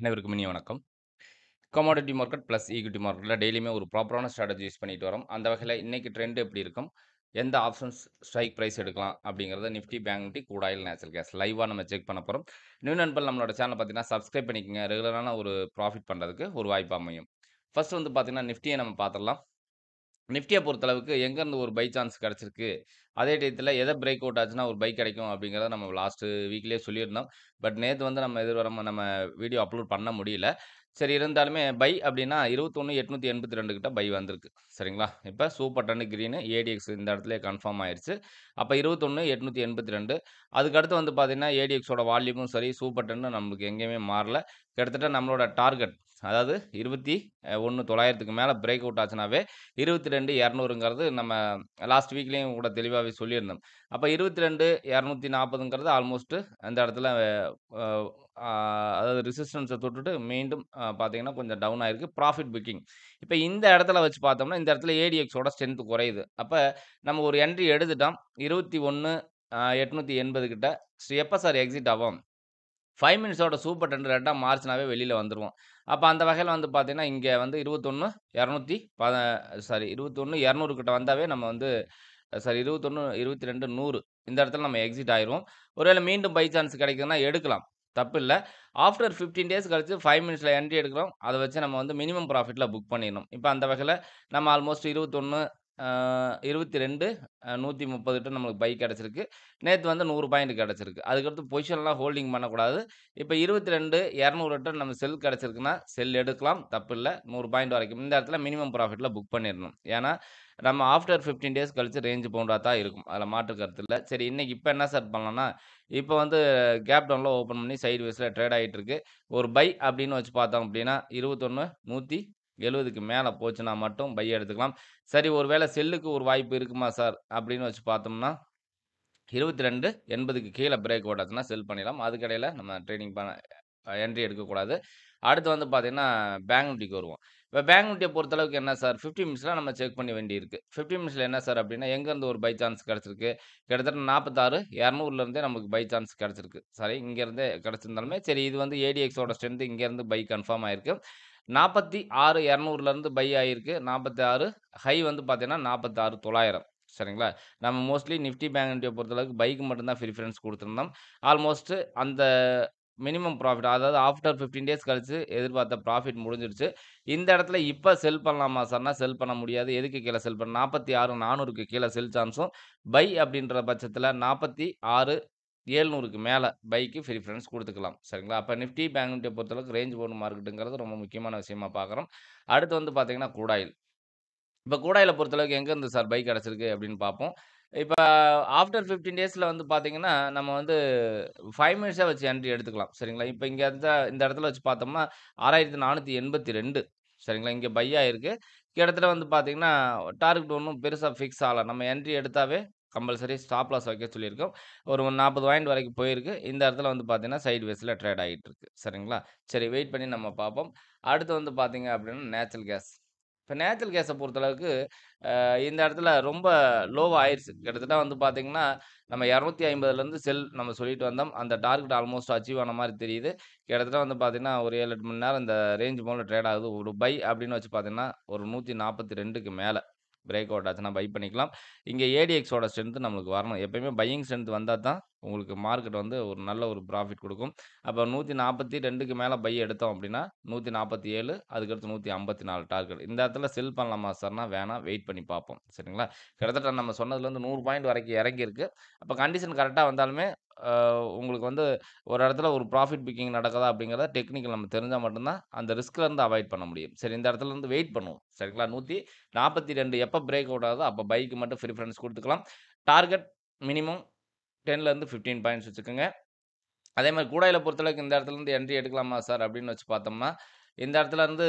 அனைவருக்கும் இனிய வணக்கம் கமாடிட்டி மார்க்கெட் ப்ளஸ் ஈக்விட்டி மார்க்கெட்டில் டெய்லியுமே ஒரு ப்ராப்பரான ஸ்ட்ராட்டஜி யூஸ் பண்ணிட்டு வரோம் அந்த வகையில் இன்றைக்கி ட்ரெண்ட் எப்படி இருக்கும் எந்த ஆப்ஷன்ஸ் ஸ்ட்ரைக் ப்ரைஸ் எடுக்கலாம் அப்படிங்கிறத நிஃப்டி பேங்க் நிஃப்டி கூடாயில் நேச்சுரல் கேஸ் லைவாக நம்ம செக் பண்ண போகிறோம் நியூ நண்பர் நம்மளோட சேனல் பார்த்தீங்கன்னா சப்ஸ்கிரைப் பண்ணிக்கோங்க ரெகுலரான ஒரு ப்ராஃபிட் பண்ணுறதுக்கு ஒரு வாய்ப்பு அமையும் ஃபர்ஸ்ட் வந்து பார்த்தீங்கன்னா நிஃப்டியை நம்ம பார்த்துடலாம் நிஃப்டியை பொறுத்தளவுக்கு எங்கேருந்து ஒரு பை சான்ஸ் கிடச்சிருக்கு அதே டயத்தில் எதை பிரேக் அவுட் ஆச்சுன்னா ஒரு பைக் கிடைக்கும் அப்படிங்கிறத நம்ம லாஸ்ட்டு வீக்லேயே சொல்லியிருந்தோம் பட் நேற்று வந்து நம்ம எதிர்வரம் நம்ம வீடியோ அப்லோட் பண்ண முடியல சரி இருந்தாலுமே பை அப்படின்னா இருபத்தொன்று எட்நூற்றி எண்பத்தி ரெண்டு கிட்ட பை வந்திருக்கு சரிங்களா இப்போ சூப்பர் டன்னு க்ரீனு ஏடிஎக்ஸ் இந்த இடத்துல கன்ஃபார்ம் ஆயிடுச்சு அப்போ இருபத்தொன்று எட்நூற்றி எண்பத்தி ரெண்டு அதுக்கடுத்து வந்து பார்த்தீங்கன்னா ஏடிஎக்ஸோட வால்யூமும் சரி சூப்பர் டன்னு நம்மளுக்கு எங்கேயுமே மாறல கிட்டத்தட்ட நம்மளோட டார்கெட் அதாவது இருபத்தி ஒன்று தொள்ளாயிரத்துக்கு மேலே பிரேக் அவுட் ஆச்சுனாவே இருபத்தி ரெண்டு இரநூறுங்கிறது நம்ம லாஸ்ட் வீக்லேயும் கூட தெளிவாக ஃபுல்லாகவே சொல்லியிருந்தோம் அப்போ இருபத்தி ரெண்டு இரநூத்தி நாற்பதுங்கிறது ஆல்மோஸ்ட்டு அந்த இடத்துல அதாவது ரிசிஸ்டன்ஸை தொட்டுட்டு மீண்டும் பார்த்தீங்கன்னா கொஞ்சம் டவுன் ஆகிருக்கு ப்ராஃபிட் புக்கிங் இப்போ இந்த இடத்துல வச்சு பார்த்தோம்னா இந்த இடத்துல ஏடிஎக்ஸோட ஸ்ட்ரென்த்து குறையுது அப்போ நம்ம ஒரு என்ட்ரி எடுத்துட்டோம் இருபத்தி ஒன்று எட்நூற்றி எண்பது கிட்ட எப்போ சார் எக்ஸிட் ஆகும் ஃபைவ் மினிட்ஸோட சூப்பர் டென்ட் ரெட்டாக மார்ச்னாவே வெளியில் வந்துடுவோம் அப்போ அந்த வகையில் வந்து பார்த்திங்கன்னா இங்கே வந்து இருபத்தொன்று இரநூத்தி ப சாரி இருபத்தொன்று இரநூறுக்கிட்ட வந்தாவே நம்ம வந்து சாரி இருபத்தொன்று இருபத்தி ரெண்டு நூறு இந்த இடத்துல நம்ம எக்ஸிட் ஆயிரும் ஒருவேளை மீண்டும் பை சான்ஸ் கிடைக்குதுன்னா எடுக்கலாம் தப்பு இல்லை ஆஃப்டர் ஃபிஃப்டீன் டேஸ் கழிச்சு ஃபைவ் மினிட்ஸில் என்ட்ரி எடுக்கிறோம் அதை வச்சு நம்ம வந்து மினிமம் ப்ராஃபிட்டில் புக் பண்ணிடணும் இப்போ அந்த வகையில் நம்ம ஆல்மோஸ்ட் இருபத்தொன்று இருபத்தி ரெண்டு நூற்றி முப்பது டன் நம்மளுக்கு பை கிடச்சிருக்கு நேற்று வந்து நூறு பாயிண்ட் கிடச்சிருக்கு அதுக்கடுத்து பொசிஷன்லாம் ஹோல்டிங் பண்ணக்கூடாது இப்போ இருபத்தி ரெண்டு இரநூறு டன் நம்ம செல் கிடச்சிருக்குன்னா செல் எடுக்கலாம் தப்பு இல்லை நூறு பாயிண்ட் வரைக்கும் இந்த இடத்துல மினிமம் ப்ராஃபிட்டில் புக் பண்ணிடணும் ஏன்னா நம்ம ஆஃப்டர் ஃபிஃப்டீன் டேஸ் கழித்து ரேஞ்சு பவுண்டாக தான் இருக்கும் அதில் மாற்று கருத்து இல்லை சரி இன்றைக்கி இப்போ என்ன சார் பண்ணலாம்னா இப்போ வந்து கேப் டவுனில் ஓப்பன் பண்ணி சைடு வைஸில் ட்ரேட் ஆகிட்டு இருக்கு ஒரு பை அப்படின்னு வச்சு பார்த்தோம் அப்படின்னா இருபத்தொன்று நூற்றி எழுபதுக்கு மேலே போச்சுன்னா மட்டும் பை எடுத்துக்கலாம் சரி ஒருவேளை செல்லுக்கு ஒரு வாய்ப்பு இருக்குமா சார் அப்படின்னு வச்சு பார்த்தோம்னா இருபத்தி ரெண்டு எண்பதுக்கு கீழே பிரேக் ஓட்டாச்சுன்னா செல் பண்ணிடலாம் அதுக்கடையில் நம்ம ட்ரேடிங் பண்ண என்ட்ரி எடுக்கக்கூடாது அடுத்து வந்து பார்த்தீங்கன்னா பேங்க் நிஃப்டிக்கு வருவோம் இப்போ பேங்க் நிஃப்டியை பொறுத்தளவுக்கு என்ன சார் ஃபிஃப்டி மினிட்ஸ்லாம் நம்ம செக் பண்ணி வேண்டியிருக்கு ஃபிஃப்டி மினிட்ஸில் என்ன சார் அப்படின்னா எங்கேருந்து ஒரு பை சான்ஸ் கிடச்சிருக்கு கிட்டத்தட்ட நாற்பத்தாறு இரநூறுலேருந்தே நமக்கு பை சான்ஸ் கிடச்சிருக்கு சாரி இங்கேருந்தே கிடச்சிருந்தாலுமே சரி இது வந்து ஏடிஎக்ஸோட ஸ்ட்ரென்த்து இங்கேருந்து பை கன்ஃபார்ம் ஆயிருக்கு நாற்பத்தி ஆறு இரநூறுலேருந்து பை ஆகிருக்கு நாற்பத்தி ஆறு ஹை வந்து பார்த்தீங்கன்னா நாற்பத்தாறு தொள்ளாயிரம் சரிங்களா நம்ம மோஸ்ட்லி நிஃப்டி பேங்க் நிஃப்டியை பொறுத்தளவுக்கு பைக்கு மட்டும்தான் ப்ரிஃபரன்ஸ் கொடுத்துருந்தோம் ஆல்மோஸ்ட் அந்த மினிமம் ப்ராஃபிட் அதாவது ஆஃப்டர் ஃபிஃப்டீன் டேஸ் கழிச்சு எதிர்பார்த்த ப்ராஃபிட் முடிஞ்சிருச்சு இந்த இடத்துல இப்போ செல் பண்ணலாமா சார்னா செல் பண்ண முடியாது எதுக்கு கீழே செல் பண்ண நாற்பத்தி ஆறு நானூறுக்கு கீழே செல் சான்ஸும் பை அப்படின்ற பட்சத்தில் நாற்பத்தி ஆறு ஏழ்நூறுக்கு மேலே பைக்கு ப்ரிஃபரன்ஸ் கொடுத்துக்கலாம் சரிங்களா அப்போ நிஃப்டி பேங்க் நிஃப்டியை பொறுத்தளவுக்கு ரேஞ்ச் போர்டு மார்க்கெட்டுங்கிறது ரொம்ப முக்கியமான விஷயமா பார்க்குறோம் அடுத்து வந்து பார்த்தீங்கன்னா கூடாயில் இப்போ கூடாயில் பொறுத்தளவுக்கு எங்கேருந்து சார் பைக் கிடச்சிருக்கு அப்படின்னு பார்ப்போம் இப்போ ஆஃப்டர் ஃபிஃப்டீன் டேஸில் வந்து பார்த்தீங்கன்னா நம்ம வந்து ஃபைவ் மினிட்ஸாக வச்சு என்ட்ரி எடுத்துக்கலாம் சரிங்களா இப்போ இங்கே இந்த இந்த இடத்துல வச்சு பார்த்தோம்னா ஆறாயிரத்தி நானூற்றி எண்பத்தி ரெண்டு சரிங்களா இங்கே பையாக இருக்குது கிட்டத்தட்ட வந்து பார்த்தீங்கன்னா டார்கெட் ஒன்றும் பெருசாக ஃபிக்ஸ் ஆகலை நம்ம என்ட்ரி எடுத்தாவே கம்பல்சரி ஸ்டாப் லாஸ் வைக்க சொல்லியிருக்கோம் ஒரு நாற்பது பாயிண்ட் வரைக்கும் போயிருக்கு இந்த இடத்துல வந்து பார்த்தீங்கன்னா சைடு வேஸில் ட்ரேட் ஆகிட்டு இருக்கு சரிங்களா சரி வெயிட் பண்ணி நம்ம பார்ப்போம் அடுத்து வந்து பார்த்தீங்க அப்படின்னா நேச்சுரல் கேஸ் இப்போ நேச்சுரல் கேஸை பொறுத்தளவுக்கு இந்த இடத்துல ரொம்ப லோவாக ஆயிடுச்சு கிட்டத்தட்ட வந்து பார்த்திங்கன்னா நம்ம இரநூத்தி ஐம்பதுலேருந்து செல் நம்ம சொல்லிட்டு வந்தோம் அந்த டார்கெட் ஆல்மோஸ்ட் அச்சீவ் ஆன மாதிரி தெரியுது கிட்டத்தட்ட வந்து பார்த்திங்கன்னா ஒரு ஏழு எட்டு மணி நேரம் இந்த ரேஞ்ச் மூலம் ட்ரேட் ஆகுது ஒரு பை அப்படின்னு வச்சு பார்த்திங்கன்னா ஒரு நூற்றி நாற்பத்தி ரெண்டுக்கு மேலே பிரேக் அவுட் ஆச்சுன்னா பை பண்ணிக்கலாம் இங்கே ஏடிஎக்ஸோட ஸ்ட்ரென்த்து நம்மளுக்கு வரணும் எப்பயுமே பையிங் ஸ்ட்ரென்த் வந்தால் தான் உங்களுக்கு மார்க்கெட் வந்து ஒரு நல்ல ஒரு ப்ராஃபிட் கொடுக்கும் அப்போ நூற்றி நாற்பத்தி ரெண்டுக்கு மேலே பை எடுத்தோம் அப்படின்னா நூற்றி நாற்பத்தி ஏழு அதுக்கடுத்து நூற்றி ஐம்பத்தி நாலு டார்கெட் இந்த இடத்துல செல் பண்ணலாமா சார்னா வேணாம் வெயிட் பண்ணி பார்ப்போம் சரிங்களா கிட்டத்தட்ட நம்ம சொன்னதுலேருந்து நூறு பாயிண்ட் வரைக்கும் இறங்கியிருக்கு அப்போ கண்டிஷன் கரெக்டாக வந்தாலுமே உங்களுக்கு வந்து ஒரு இடத்துல ஒரு ப்ராஃபிட் பிக்கிங் நடக்குதா அப்படிங்கிறத டெக்னிக்கல் நம்ம தெரிஞ்சால் மட்டும்தான் அந்த ரிஸ்க்லேருந்து அவாய்ட் பண்ண முடியும் சரி இந்த இடத்துல இருந்து வெயிட் பண்ணுவோம் சரிங்களா நூற்றி நாற்பத்தி ரெண்டு எப்போ பிரேக் அவுட் ஆகுதோ அப்போ பைக்கு மட்டும் ப்ரிஃபரன்ஸ் கொடுத்துக்கலாம் டார்கெட் மினிமம் டென்லேருந்து ஃபிஃப்டீன் பாயிண்ட்ஸ் வச்சுக்கோங்க அதே மாதிரி கூடையில் பொறுத்தளவுக்கு இந்த இடத்துலேருந்து என்ட்ரி எடுக்கலாமா சார் அப்படின்னு வச்சு பார்த்தோம்னா இந்த இடத்துலேருந்து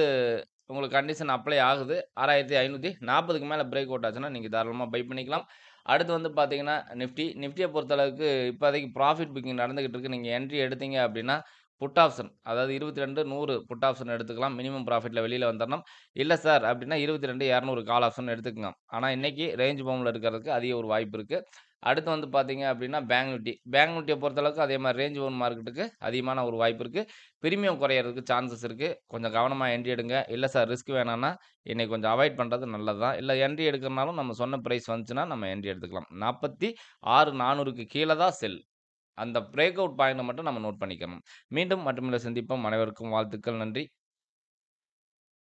உங்களுக்கு கண்டிஷன் அப்ளை ஆகுது ஆறாயிரத்தி ஐநூற்றி நாற்பதுக்கு மேலே பிரேக் அவுட் ஆச்சுன்னா நீங்கள் தாராளமாக பை பண்ணிக்கலாம் அடுத்து வந்து பார்த்தீங்கன்னா நிஃப்டி நிஃப்டியை பொறுத்தளவுக்கு இப்போதைக்கு ப்ராஃபிட் புக்கிங் நடந்துகிட்டு இருக்குது நீங்கள் என்ட்ரி எடுத்தீங்க அப்படின்னா புட் ஆப்ஷன் அதாவது இருபத்தி ரெண்டு நூறு புட் ஆப்ஷன் எடுத்துக்கலாம் மினிமம் ப்ராஃபிட்டில் வெளியில் வந்துடணும் இல்லை சார் அப்படின்னா இருபத்தி ரெண்டு இரநூறு கால் ஆப்ஷன் எடுத்துக்கோங்க ஆனால் இன்றைக்கி ரேஞ்ச் பவுனில் இருக்கிறதுக்கு அதிக ஒரு வாய்ப்பு இருக்குது அடுத்து வந்து பார்த்தீங்க அப்படின்னா பேங்க் நிஃப்டி பேங்க் நிஃப்டியை பொறுத்தளவுக்கு அதே மாதிரி ரேஞ்ச் ஒன் மார்க்கெட்டுக்கு அதிகமான ஒரு வாய்ப்பு இருக்குது பிரிமியம் குறையிறதுக்கு சான்சஸ் இருக்குது கொஞ்சம் கவனமாக என்ட்ரி எடுங்க இல்லை சார் ரிஸ்க் வேணாம்னா என்னை கொஞ்சம் அவாய்ட் பண்ணுறது நல்லது தான் இல்லை என்ட்ரி எடுக்கிறனாலும் நம்ம சொன்ன ப்ரைஸ் வந்துச்சுன்னா நம்ம என்ட்ரி எடுத்துக்கலாம் நாற்பத்தி ஆறு நானூறுக்கு கீழே தான் செல் அந்த பிரேக் அவுட் பாயிண்ட்டை மட்டும் நம்ம நோட் பண்ணிக்கணும் மீண்டும் மட்டுமில்லை சந்திப்போம் அனைவருக்கும் வாழ்த்துக்கள் நன்றி